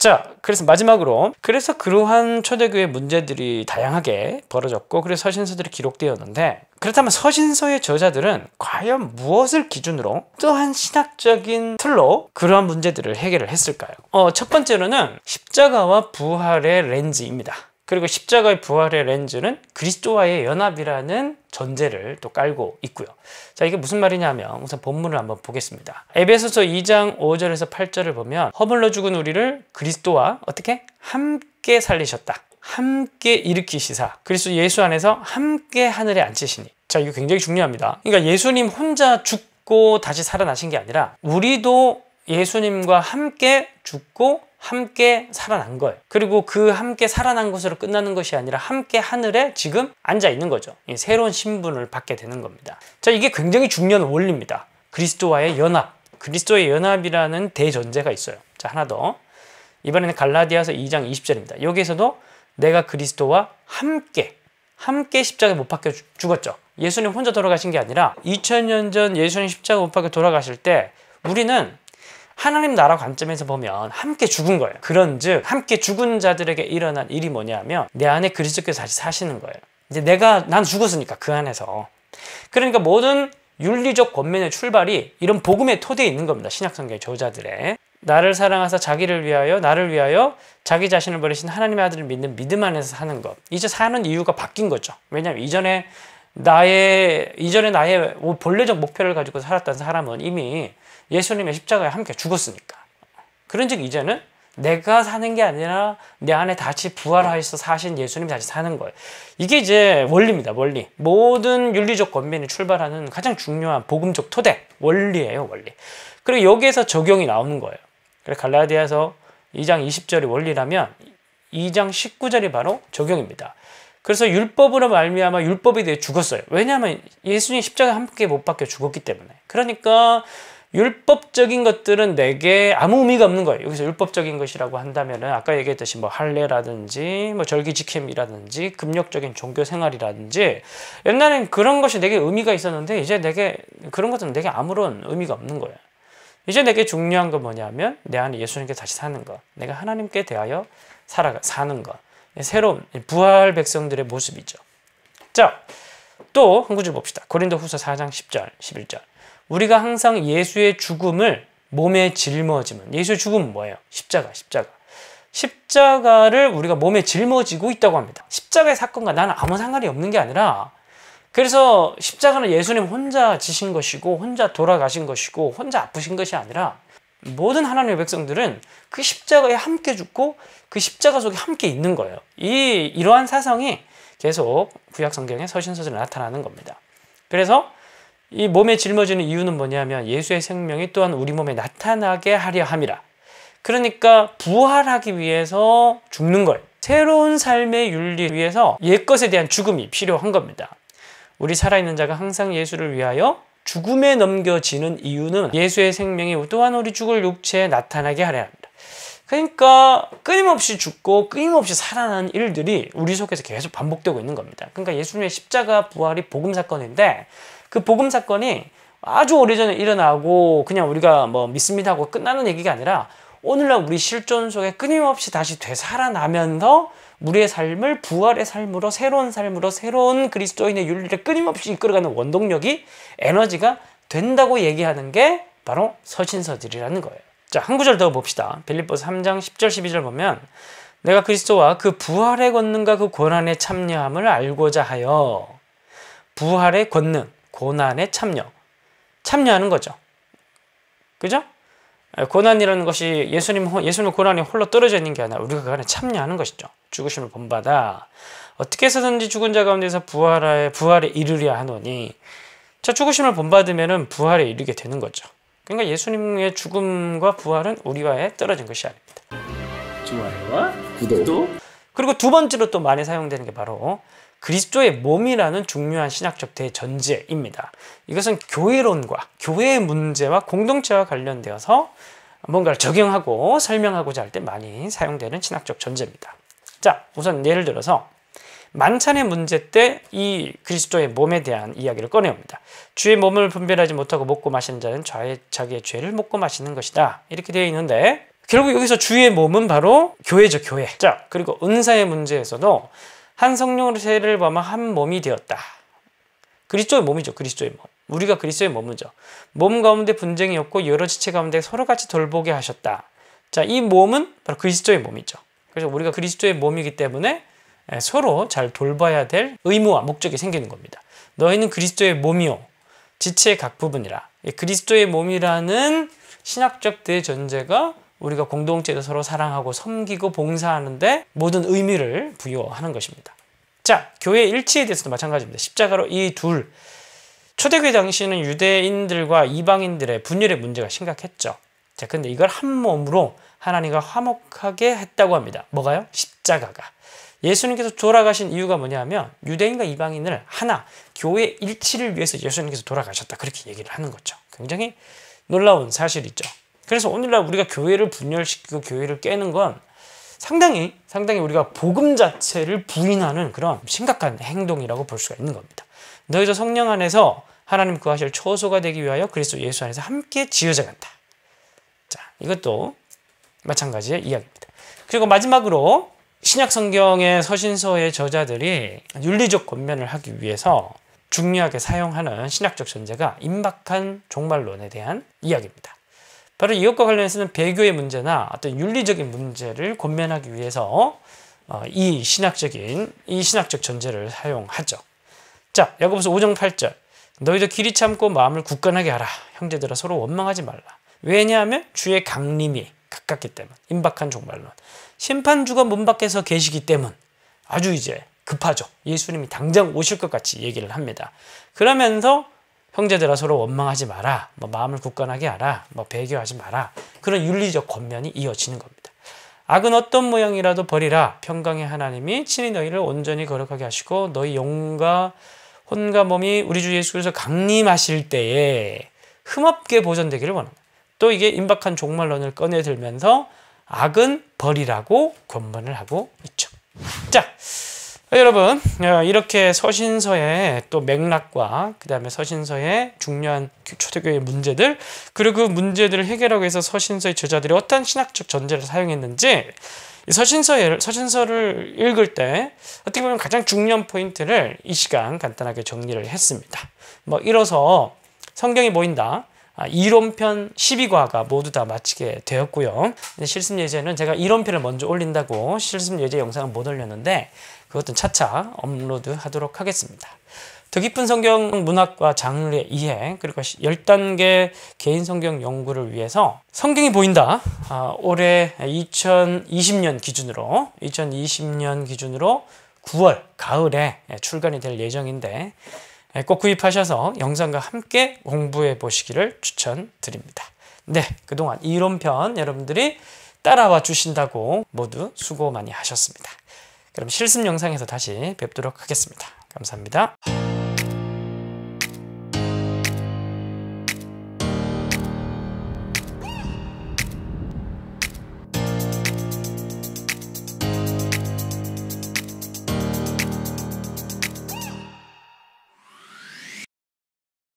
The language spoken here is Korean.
자, 그래서 마지막으로 그래서 그러한 초대교회 문제들이 다양하게 벌어졌고 그래서 서신서들이 기록되었는데 그렇다면 서신서의 저자들은 과연 무엇을 기준으로 또 한 신학적인 틀로 그러한 문제들을 해결을 했을까요? 어, 첫 번째로는 십자가와 부활의 렌즈입니다. 그리고 십자가의 부활의 렌즈는 그리스도와의 연합이라는 전제를 또 깔고 있고요. 자, 이게 무슨 말이냐면 우선 본문을 한번 보겠습니다. 에베소서 2장 5절에서 8절을 보면 허물러 죽은 우리를 그리스도와 어떻게 함께 살리셨다. 함께 일으키시사 그리스도 예수 안에서 함께 하늘에 앉히시니. 자, 이거 굉장히 중요합니다. 그러니까 예수님 혼자 죽고 다시 살아나신 게 아니라 우리도 예수님과 함께 죽고 함께 살아난 거예요. 그리고 그 함께 살아난 것으로 끝나는 것이 아니라 함께 하늘에 지금 앉아 있는 거죠. 새로운 신분을 받게 되는 겁니다. 자, 이게 굉장히 중요한 원리입니다. 그리스도와의 연합. 그리스도의 연합이라는 대전제가 있어요. 자, 하나 더. 이번에는 갈라디아서 2장 20절입니다. 여기에서도 내가 그리스도와 함께 함께 십자가에 못 박혀 죽었죠. 예수님 혼자 돌아가신 게 아니라 2000년 전 예수님 십자가 못 박혀 돌아가실 때 우리는 하나님 나라 관점에서 보면 함께 죽은 거예요. 그런즉 함께 죽은 자들에게 일어난 일이 뭐냐면 내 안에 그리스도께서 다시 사시는 거예요. 이제 내가 난 죽었으니까 그 안에서 그러니까 모든 윤리적 권면의 출발이 이런 복음의 토대에 있는 겁니다. 신약성경의 저자들의 나를 사랑하사 자기를 위하여 나를 위하여 자기 자신을 버리신 하나님의 아들을 믿는 믿음 안에서 사는 것 이제 사는 이유가 바뀐 거죠. 왜냐하면 이전에 나의 이전에 나의 뭐 본래적 목표를 가지고 살았던 사람은 이미 예수님의 십자가에 함께 죽었으니까. 그런즉 이제는 내가 사는 게 아니라 내 안에 다시 부활하여서 사신 예수님이 다시 사는 거예요. 이게 이제 원리입니다. 원리. 모든 윤리적 권면이 출발하는 가장 중요한 복음적 토대 원리예요. 원리. 그리고 여기에서 적용이 나오는 거예요. 그래서 갈라디아서 2장 20절이 원리라면 2장 19절이 바로 적용입니다. 그래서 율법으로 말미암아 율법에 대해 죽었어요. 왜냐하면 예수님 십자가 함께 못 박혀 죽었기 때문에. 그러니까 율법적인 것들은 내게 아무 의미가 없는 거예요. 여기서 율법적인 것이라고 한다면 아까 얘기했듯이 뭐 할례라든지 뭐 절기 지킴이라든지 금욕적인 종교 생활이라든지 옛날엔 그런 것이 내게 의미가 있었는데 이제 내게 그런 것은 내게 아무런 의미가 없는 거예요. 이제 내게 중요한 건 뭐냐면 내 안에 예수님께 다시 사는 것, 내가 하나님께 대하여 살아 사는 것, 새로운 부활 백성들의 모습이죠. 자, 또 한 구절 봅시다. 고린도후서 4장 10절, 11절. 우리가 항상 예수의 죽음을 몸에 짊어지면 예수의 죽음은 뭐예요? 십자가, 십자가. 십자가를 우리가 몸에 짊어지고 있다고 합니다. 십자가의 사건과 나는 아무 상관이 없는 게 아니라 그래서 십자가는 예수님 혼자 지신 것이고 혼자 돌아가신 것이고 혼자 아프신 것이 아니라 모든 하나님의 백성들은 그 십자가에 함께 죽고 그 십자가 속에 함께 있는 거예요. 이 이러한 사상이 계속 구약 성경의 서신서전에 나타나는 겁니다. 그래서 이 몸에 짊어지는 이유는 뭐냐면 예수의 생명이 또한 우리 몸에 나타나게 하려 함이라. 그러니까 부활하기 위해서 죽는 걸 새로운 삶의 윤리 위해서 옛것에 대한 죽음이 필요한 겁니다. 우리 살아있는 자가 항상 예수를 위하여 죽음에 넘겨지는 이유는 예수의 생명이 또한 우리 죽을 육체에 나타나게 하려 합니다. 그러니까 끊임없이 죽고 끊임없이 살아나는 일들이 우리 속에서 계속 반복되고 있는 겁니다. 그러니까 예수님의 십자가 부활이 복음 사건인데 그 복음 사건이 아주 오래전에 일어나고 그냥 우리가 뭐 믿습니다 하고 끝나는 얘기가 아니라 오늘날 우리 실존 속에 끊임없이 다시 되살아나면서 우리의 삶을 부활의 삶으로 새로운 삶으로 새로운 그리스도인의 윤리를 끊임없이 이끌어가는 원동력이 에너지가 된다고 얘기하는 게 바로 서신서들이라는 거예요. 자, 한 구절 더 봅시다. 빌립보스 3장 10절 12절 보면 내가 그리스도와 그 부활의 권능과 그권한의 참여함을 알고자 하여 부활의 권능 고난에 참여. 참여하는 거죠. 그죠? 예, 고난이라는 것이 예수님, 예수님 고난이 홀로 떨어져 있는 게 아니라 우리가 그 안에 참여하는 것이죠. 죽으심을 본받아 어떻게 해서든지 죽은 자 가운데서 부활에, 부활에 이르려 하노니 저 죽으심을 본받으면 부활에 이르게 되는 거죠. 그러니까 예수님의 죽음과 부활은 우리와의 떨어진 것이 아닙니다. 좋아요와 구독, 구독 그리고 두 번째로 또 많이 사용되는 게 바로 그리스도의 몸이라는 중요한 신학적 대전제입니다. 이것은 교회론과 교회의 문제와 공동체와 관련되어서 뭔가를 적용하고 설명하고자 할 때 많이 사용되는 신학적 전제입니다. 자, 우선 예를 들어서 만찬의 문제 때 이 그리스도의 몸에 대한 이야기를 꺼내옵니다. 주의 몸을 분별하지 못하고 먹고 마시는 자는 자 자기의 죄를 먹고 마시는 것이다. 이렇게 되어 있는데 결국 여기서 주의 몸은 바로 교회죠, 교회. 자, 그리고 은사의 문제에서도 한 성령으로 세를 범한 한 몸이 되었다. 그리스도의 몸이죠, 그리스도의 몸. 우리가 그리스도의 몸이죠. 몸 가운데 분쟁이 없고 여러 지체 가운데 서로 같이 돌보게 하셨다. 자, 이 몸은 바로 그리스도의 몸이죠. 그래서 우리가 그리스도의 몸이기 때문에 예, 서로 잘 돌봐야 될 의무와 목적이 생기는 겁니다. 너희는 그리스도의 몸이요. 지체의 각 부분이라. 그리스도의 몸이라는 신학적 대전제가 우리가 공동체를 서로 사랑하고 섬기고 봉사하는데 모든 의미를 부여하는 것입니다. 자, 교회 일치에 대해서도 마찬가지입니다. 십자가로 이 둘, 초대교회 당시에는 유대인들과 이방인들의 분열의 문제가 심각했죠. 자, 근데 이걸 한 몸으로 하나님과 화목하게 했다고 합니다. 뭐가요? 십자가가. 예수님께서 돌아가신 이유가 뭐냐면 유대인과 이방인을 하나 교회 일치를 위해서 예수님께서 돌아가셨다 그렇게 얘기를 하는 거죠. 굉장히 놀라운 사실이죠. 그래서 오늘날 우리가 교회를 분열시키고 교회를 깨는 건 상당히 상당히 우리가 복음 자체를 부인하는 그런 심각한 행동이라고 볼 수가 있는 겁니다. 너희도 성령 안에서 하나님 구하실 초소가 되기 위하여 그리스도 예수 안에서 함께 지어져 간다. 자, 이것도 마찬가지의 이야기입니다. 그리고 마지막으로 신약 성경의 서신서의 저자들이 윤리적 권면을 하기 위해서 중요하게 사용하는 신약적 전제가 임박한 종말론에 대한 이야기입니다. 바로 이것과 관련해서는 배교의 문제나 어떤 윤리적인 문제를 권면하기 위해서 어, 이 신학적인 이 신학적 전제를 사용하죠. 자, 야고보서 5장 8절. 너희도 길이 참고 마음을 굳건하게 하라. 형제들아 서로 원망하지 말라. 왜냐하면 주의 강림이 가깝기 때문. 임박한 종말론. 심판주가 문 밖에서 계시기 때문. 아주 이제 급하죠. 예수님이 당장 오실 것 같이 얘기를 합니다. 그러면서 형제들아 서로 원망하지 마라. 뭐 마음을 굳건하게 하라. 뭐 배교하지 마라. 그런 윤리적 권면이 이어지는 겁니다. 악은 어떤 모양이라도 버리라. 평강의 하나님이 친히 너희를 온전히 거룩하게 하시고 너희 영과 혼과 몸이 우리 주 예수 그리 강림하실 때에 흠없게 보존되기를 원합니다. 또 이게 임박한 종말론을 꺼내들면서 악은 버리라고 권면을 하고 있죠. 자, 네, 여러분 어, 이렇게 서신서의 또 맥락과 그 다음에 서신서의 중요한 초대교회 문제들 그리고 그 문제들을 해결하기 위해서 서신서의 저자들이 어떤 신학적 전제를 사용했는지 서신서를, 서신서를 읽을 때 어떻게 보면 가장 중요한 포인트를 이 시간 간단하게 정리를 했습니다. 뭐 이뤄서 성경이 보인다. 아, 이론편 12과가 모두 다 마치게 되었고요. 실습 예제는 제가 이론편을 먼저 올린다고 실습 예제 영상을 못 올렸는데 그것은 차차 업로드 하도록 하겠습니다. 더 깊은 성경 문학과 장르의 이해 그리고 10단계 개인 성경 연구를 위해서 성경이 보인다 아, 올해 2020년 기준으로 2020년 기준으로 9월 가을에 예, 출간이 될 예정인데 예, 꼭 구입하셔서 영상과 함께 공부해 보시기를 추천드립니다. 네, 그동안 이론편 여러분들이 따라와 주신다고 모두 수고 많이 하셨습니다. 그럼 실습 영상에서 다시 뵙도록 하겠습니다. 감사합니다.